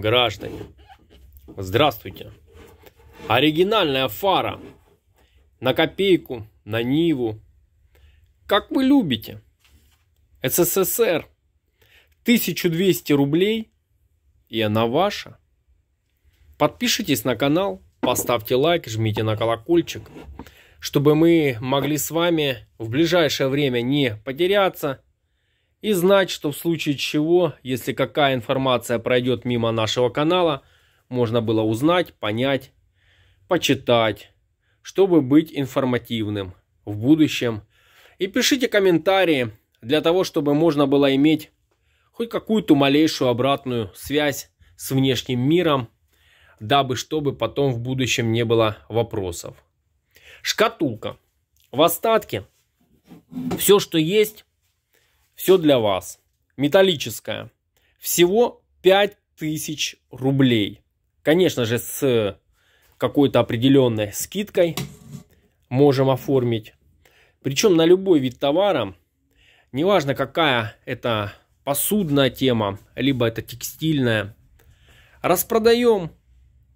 граждане. Здравствуйте. Оригинальная фара. На копейку, на Ниву. Как вы любите. СССР. 1200 рублей, и она ваша. Подпишитесь на канал, поставьте лайк, жмите на колокольчик, чтобы мы могли с вами в ближайшее время не потеряться – и знать, что в случае чего, если какая информация пройдет мимо нашего канала, можно было узнать, понять, почитать, чтобы быть информативным в будущем. И пишите комментарии для того, чтобы можно было иметь хоть какую-то малейшую обратную связь с внешним миром, дабы чтобы потом в будущем не было вопросов. Шкатулка. В остатке все, что есть, все для вас. Металлическая. Всего 5000 рублей. Конечно же, с какой-то определенной скидкой можем оформить. Причем на любой вид товара, неважно какая это посудная тема, либо это текстильная, распродаем.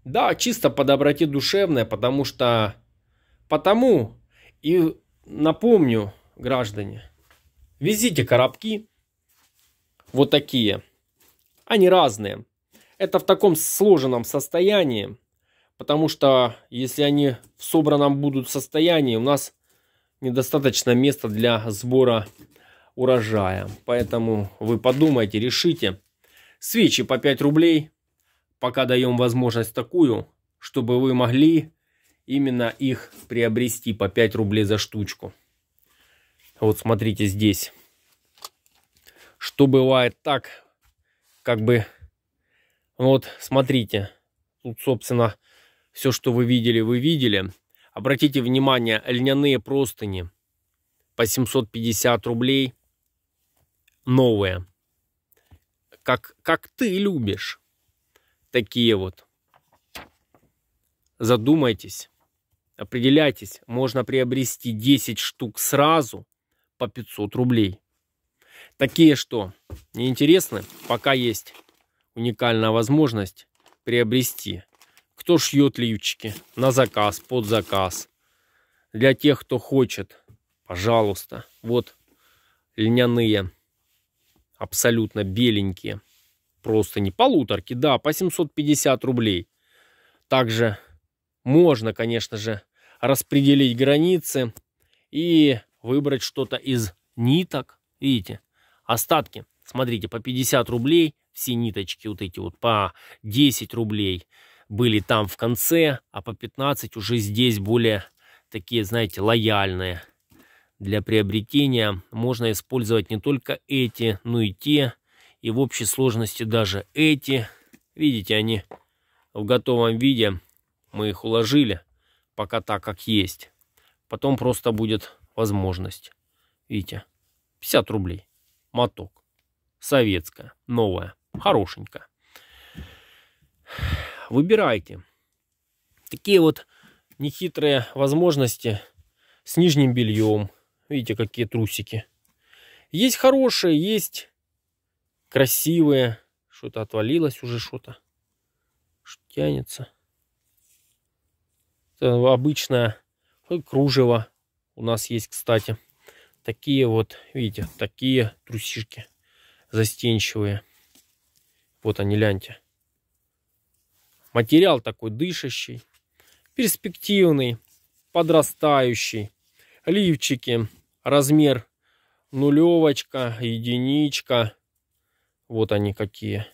Да, чисто по доброте душевной, потому что потому и напомню, граждане, Везите коробки. Вот такие. Они разные. Это в таком сложенном состоянии. Потому что если они в собранном будут состоянии, у нас недостаточно места для сбора урожая. Поэтому вы подумайте, решите. Свечи по 5 рублей. Пока даем возможность такую, чтобы вы могли именно их приобрести по 5 рублей за штучку. Вот смотрите здесь. Что бывает так, как бы... Ну вот, смотрите. Тут, собственно, все, что вы видели, вы видели. Обратите внимание, льняные простыни по 750 рублей новые. Как, как ты любишь. Такие вот. Задумайтесь, определяйтесь. Можно приобрести 10 штук сразу по 500 рублей. Такие что, неинтересны? Пока есть уникальная возможность приобрести. Кто шьет лифчики? На заказ, под заказ. Для тех, кто хочет, пожалуйста. Вот льняные, абсолютно беленькие. Просто не полуторки, да, по 750 рублей. Также можно, конечно же, распределить границы и выбрать что-то из ниток, видите, остатки, смотрите, по 50 рублей, все ниточки вот эти вот по 10 рублей были там в конце, а по 15 уже здесь более такие, знаете, лояльные. Для приобретения можно использовать не только эти, но и те, и в общей сложности даже эти. Видите, они в готовом виде, мы их уложили, пока так, как есть. Потом просто будет возможность. Видите, 50 рублей. Моток. Советская, новая, хорошенькая. Выбирайте. Такие вот нехитрые возможности с нижним бельем. Видите, какие трусики. Есть хорошие, есть красивые. Что-то отвалилось уже, что-то что тянется. Это обычное кружево у нас есть, кстати, такие вот, видите, такие трусишки застенчивые. Вот они, ляньте. Материал такой дышащий, перспективный, подрастающий. Лифчики, размер нулевочка, единичка. Вот они какие.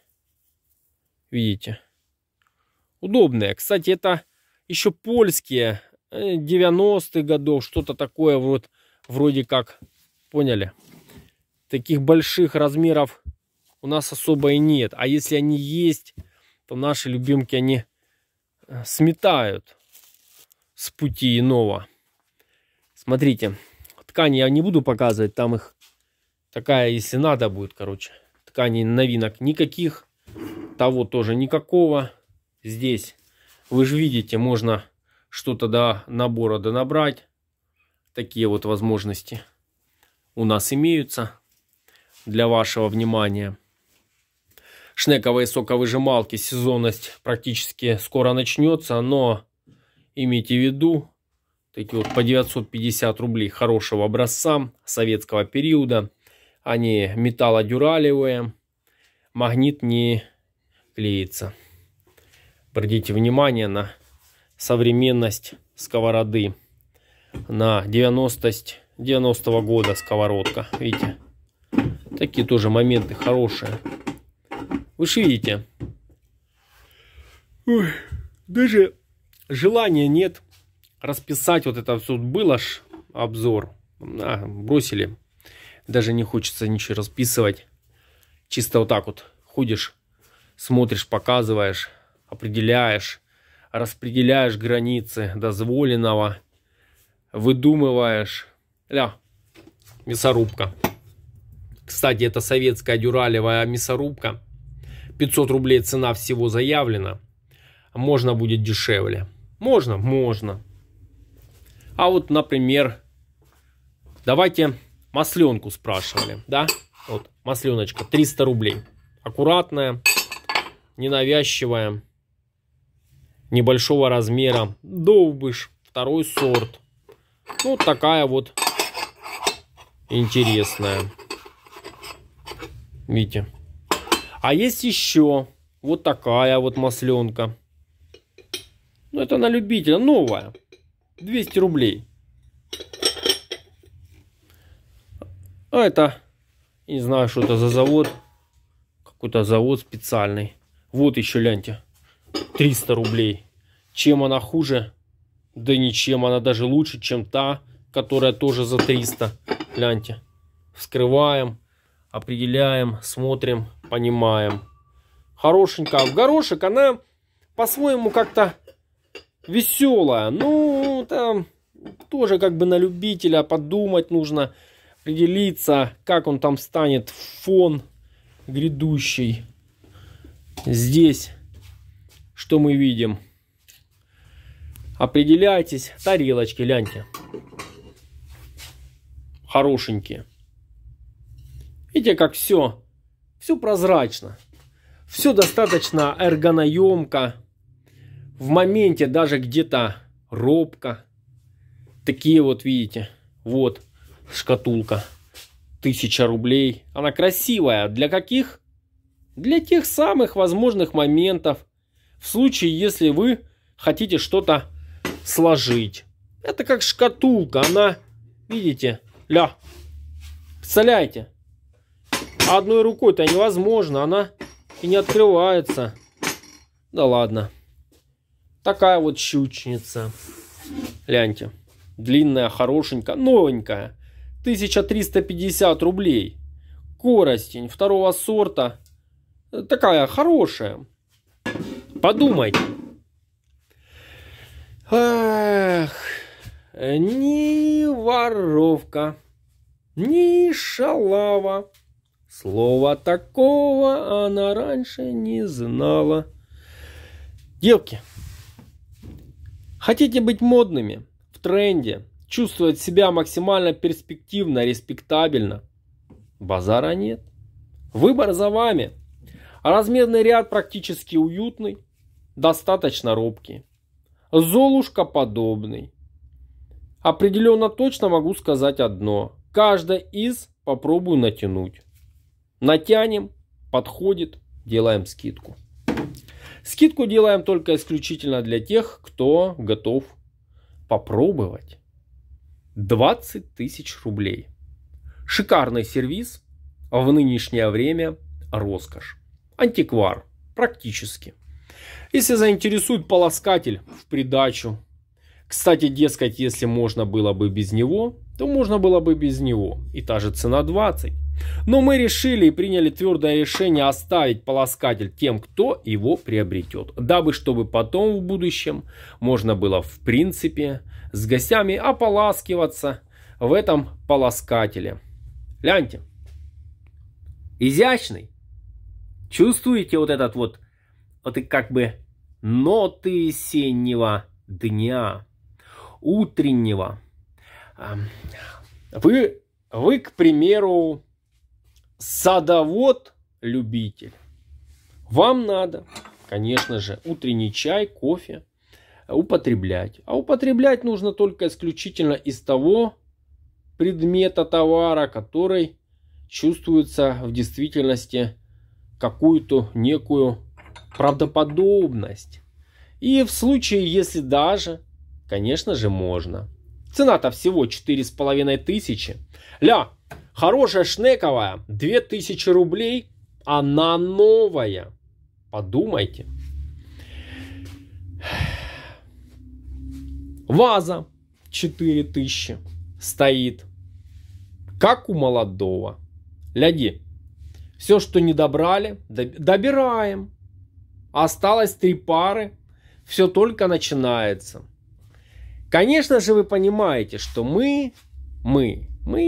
Видите? Удобные. Кстати, это еще польские 90-х э, годов, что-то такое вот вроде как, поняли? Таких больших размеров у нас особо и нет. А если они есть, то наши любимки они э, сметают с пути иного. Смотрите, ткани я не буду показывать, там их такая, если надо будет, короче. ткани новинок никаких, того тоже никакого. Здесь, вы же видите, можно что-то до набора донабрать. Такие вот возможности у нас имеются для вашего внимания. Шнековые соковыжималки, сезонность практически скоро начнется, но имейте в виду, такие вот по 950 рублей хорошего образца советского периода. Они металлодюралевые, магнит не клеится. Обратите внимание на современность сковороды на 90 90 -го года сковородка. Видите? Такие тоже моменты хорошие. Вы же видите. Ой, даже желания нет расписать вот это все. Было ж обзор. А, бросили. Даже не хочется ничего расписывать. Чисто вот так вот ходишь, смотришь, показываешь, определяешь распределяешь границы дозволенного, выдумываешь. Ля, мясорубка. Кстати, это советская дюралевая мясорубка. 500 рублей цена всего заявлена. Можно будет дешевле. Можно? Можно. А вот, например, давайте масленку спрашивали, да? Вот, масленочка, 300 рублей. Аккуратная, ненавязчивая небольшого размера. Довбыш, второй сорт. Ну, вот такая вот интересная. Видите? А есть еще вот такая вот масленка. Ну, это на любителя, новая. 200 рублей. А это, не знаю, что это за завод. Какой-то завод специальный. Вот еще, ляньте. 300 рублей. Чем она хуже? Да ничем, она даже лучше, чем та, которая тоже за 300. Гляньте. Вскрываем, определяем, смотрим, понимаем. Хорошенькая. В горошек она по-своему как-то веселая. Ну, там тоже как бы на любителя подумать нужно, определиться, как он там станет фон грядущий. Здесь что мы видим. Определяйтесь. Тарелочки, гляньте. Хорошенькие. Видите, как все, все прозрачно. Все достаточно эргоноемко. В моменте даже где-то робко. Такие вот, видите, вот шкатулка. Тысяча рублей. Она красивая. Для каких? Для тех самых возможных моментов, в случае, если вы хотите что-то сложить. Это как шкатулка, она, видите, ля. Представляете? Одной рукой это невозможно, она и не открывается. Да ладно. Такая вот щучница. Гляньте. Длинная, хорошенькая, новенькая. 1350 рублей. Коростень второго сорта. Такая хорошая. Подумайте. Ах, ни воровка, ни шалава. Слова такого она раньше не знала. Девки, хотите быть модными, в тренде, чувствовать себя максимально перспективно, респектабельно? Базара нет. Выбор за вами. размерный ряд практически уютный достаточно робкий. Золушка подобный. Определенно точно могу сказать одно. Каждый из попробую натянуть. Натянем, подходит, делаем скидку. Скидку делаем только исключительно для тех, кто готов попробовать. 20 тысяч рублей. Шикарный сервис, в нынешнее время роскошь. Антиквар, практически. Если заинтересует полоскатель, в придачу. Кстати, дескать, если можно было бы без него, то можно было бы без него. И та же цена 20. Но мы решили и приняли твердое решение оставить полоскатель тем, кто его приобретет, дабы чтобы потом в будущем можно было в принципе с гостями ополаскиваться в этом полоскателе. Гляньте, изящный. Чувствуете вот этот вот вот и как бы ноты синего дня, утреннего. Вы, вы, к примеру, садовод-любитель. Вам надо, конечно же, утренний чай, кофе употреблять. А употреблять нужно только исключительно из того предмета товара, который чувствуется в действительности какую-то некую правдоподобность. И в случае, если даже, конечно же, можно. Цена-то всего тысячи Ля, хорошая шнековая, 2000 рублей, она новая. Подумайте. Ваза 4000 стоит, как у молодого. Ляди, все, что не добрали, доб- добираем. Осталось три пары. Все только начинается. Конечно же, вы понимаете, что мы, мы, мы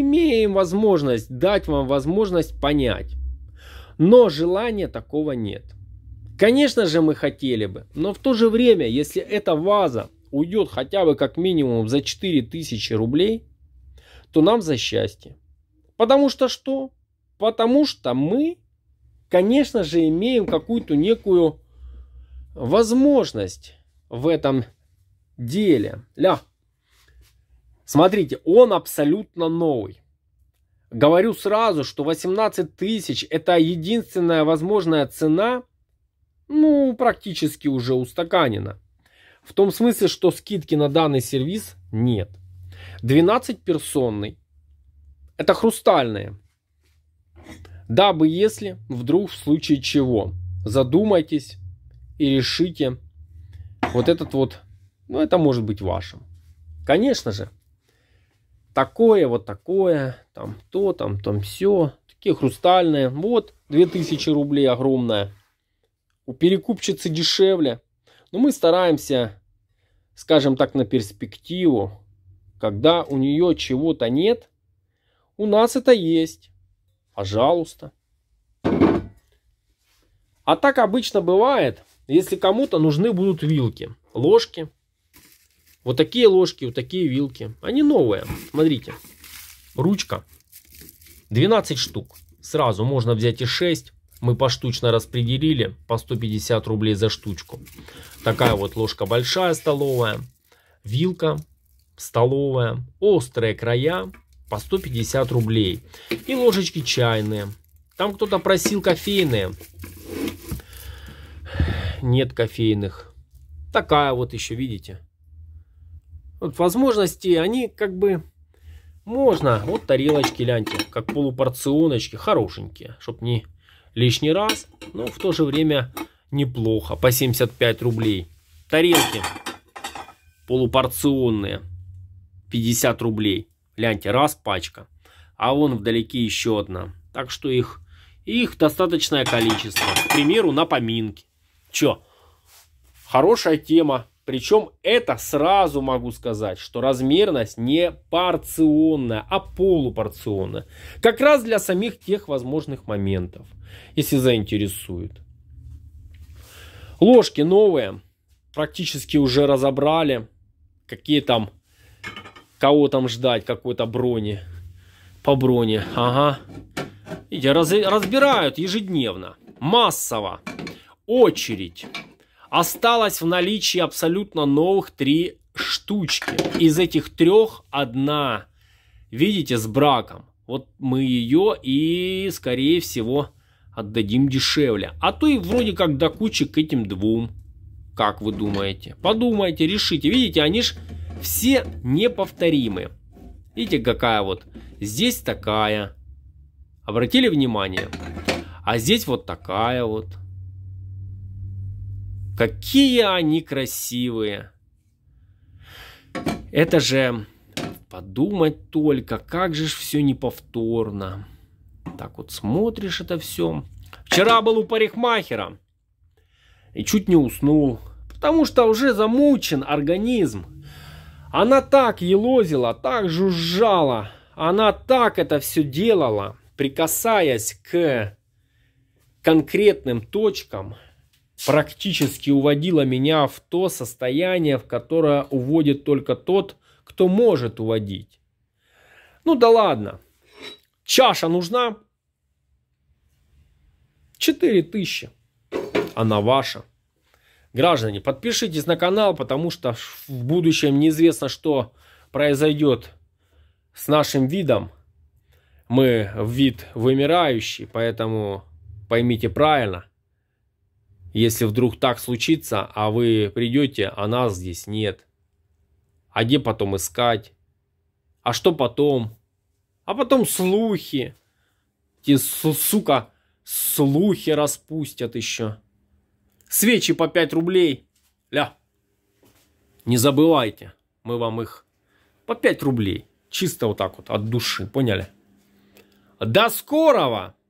имеем возможность дать вам возможность понять. Но желания такого нет. Конечно же, мы хотели бы. Но в то же время, если эта ваза уйдет хотя бы как минимум за 4000 рублей, то нам за счастье. Потому что что? Потому что мы конечно же, имеем какую-то некую возможность в этом деле. Ля. Смотрите, он абсолютно новый. Говорю сразу, что 18 тысяч это единственная возможная цена, ну, практически уже устаканена. В том смысле, что скидки на данный сервис нет. 12 персонный. Это хрустальные. Дабы если вдруг в случае чего задумайтесь и решите вот этот вот, ну это может быть вашим. Конечно же, такое, вот такое, там то, там, там все, такие хрустальные, вот 2000 рублей огромная. У перекупщицы дешевле, но мы стараемся, скажем так, на перспективу, когда у нее чего-то нет, у нас это есть. Пожалуйста. А так обычно бывает, если кому-то нужны будут вилки, ложки. Вот такие ложки, вот такие вилки. Они новые. Смотрите. Ручка. 12 штук. Сразу можно взять и 6. Мы поштучно распределили по 150 рублей за штучку. Такая вот ложка большая столовая. Вилка столовая. Острые края по 150 рублей. И ложечки чайные. Там кто-то просил кофейные. Нет кофейных. Такая вот еще, видите. Вот возможности, они как бы... Можно. Вот тарелочки, ляньте, как полупорционочки, хорошенькие. Чтоб не лишний раз, но в то же время неплохо. По 75 рублей. Тарелки полупорционные. 50 рублей. Гляньте, раз пачка. А вон вдалеке еще одна. Так что их, их достаточное количество. К примеру, на поминки. Че? Хорошая тема. Причем это сразу могу сказать, что размерность не порционная, а полупорционная. Как раз для самих тех возможных моментов, если заинтересует. Ложки новые, практически уже разобрали. Какие там Кого там ждать, какой-то брони? По броне, ага. Видите, раз, разбирают ежедневно, массово. Очередь. Осталось в наличии абсолютно новых три штучки. Из этих трех одна, видите, с браком. Вот мы ее и, скорее всего, отдадим дешевле. А то и вроде как до кучи к этим двум. Как вы думаете? Подумайте, решите. Видите, они ж все неповторимы. Видите, какая вот. Здесь такая. Обратили внимание? А здесь вот такая вот. Какие они красивые. Это же подумать только, как же ж все неповторно. Так вот смотришь это все. Вчера был у парикмахера и чуть не уснул, потому что уже замучен организм. Она так елозила, так жужжала, она так это все делала, прикасаясь к конкретным точкам, практически уводила меня в то состояние, в которое уводит только тот, кто может уводить. Ну да ладно. Чаша нужна? 4000 она ваша. Граждане, подпишитесь на канал, потому что в будущем неизвестно, что произойдет с нашим видом. Мы вид вымирающий, поэтому поймите правильно. Если вдруг так случится, а вы придете, а нас здесь нет. А где потом искать? А что потом? А потом слухи. эти сука, слухи распустят еще. Свечи по 5 рублей. Ля. Не забывайте, мы вам их по 5 рублей. Чисто вот так вот, от души, поняли? До скорого!